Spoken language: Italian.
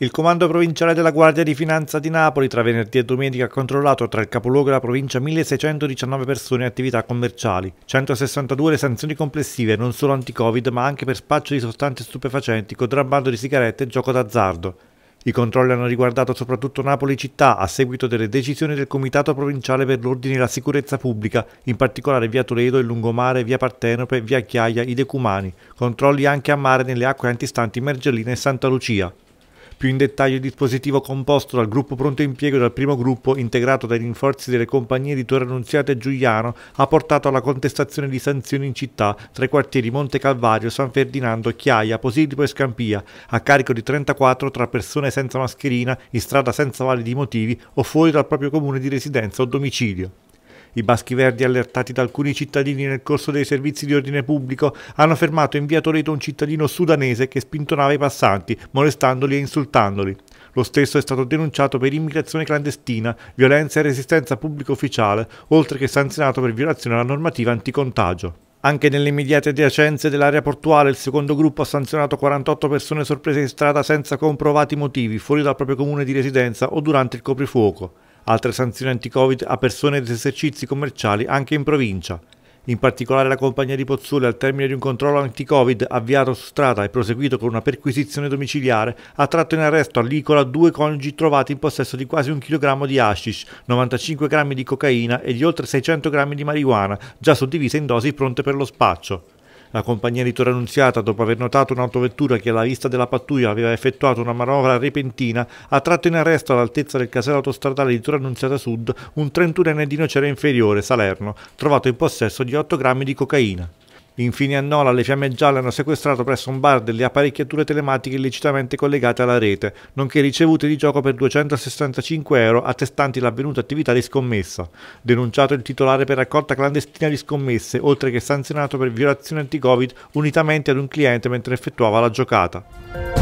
Il Comando Provinciale della Guardia di Finanza di Napoli tra venerdì e domenica ha controllato tra il capoluogo e la provincia 1619 persone in attività commerciali, 162 le sanzioni complessive non solo anti-Covid ma anche per spaccio di sostanze stupefacenti, contrabbando di sigarette e gioco d'azzardo. I controlli hanno riguardato soprattutto Napoli città a seguito delle decisioni del Comitato Provinciale per l'Ordine e la Sicurezza Pubblica, in particolare via Toledo, il Lungomare, via Partenope, via Chiaia, i Decumani, controlli anche a mare nelle acque antistanti Mergellina e Santa Lucia. Più in dettaglio il dispositivo composto dal gruppo pronto impiego e dal primo gruppo, integrato dai rinforzi delle compagnie di Torre Annunziata e Giuliano, ha portato alla contestazione di sanzioni in città tra i quartieri Monte Calvario, San Ferdinando, Chiaia, Posillipo e Scampia, a carico di 34 tra persone senza mascherina, in strada senza validi motivi o fuori dal proprio comune di residenza o domicilio. I Baschi Verdi, allertati da alcuni cittadini nel corso dei servizi di ordine pubblico, hanno fermato in via Toledo un cittadino sudanese che spintonava i passanti, molestandoli e insultandoli. Lo stesso è stato denunciato per immigrazione clandestina, violenza e resistenza pubblico ufficiale, oltre che sanzionato per violazione alla normativa anticontagio. Anche nelle immediate adiacenze dell'area portuale il secondo gruppo ha sanzionato 48 persone sorprese in strada senza comprovati motivi, fuori dal proprio comune di residenza o durante il coprifuoco. Altre sanzioni anti-Covid a persone ed esercizi commerciali anche in provincia. In particolare la compagnia di Pozzuoli al termine di un controllo anti-Covid avviato su strada e proseguito con una perquisizione domiciliare ha tratto in arresto all'Icola due coniugi trovati in possesso di quasi un chilogrammo di hashish, 95 grammi di cocaina e di oltre 600 grammi di marijuana, già suddivise in dosi pronte per lo spaccio. La compagnia di Torre Annunziata, dopo aver notato un'autovettura che alla vista della pattuglia aveva effettuato una manovra repentina, ha tratto in arresto all'altezza del casello autostradale di Torre Annunziata Sud un 31enne di Nocera Inferiore, Salerno, trovato in possesso di 8 grammi di cocaina. Infine a Nola le fiamme gialle hanno sequestrato presso un bar delle apparecchiature telematiche illecitamente collegate alla rete, nonché ricevute di gioco per 265 euro attestanti l'avvenuta attività di scommessa. Denunciato il titolare per raccolta clandestina di scommesse, oltre che sanzionato per violazione anti-Covid unitamente ad un cliente mentre effettuava la giocata.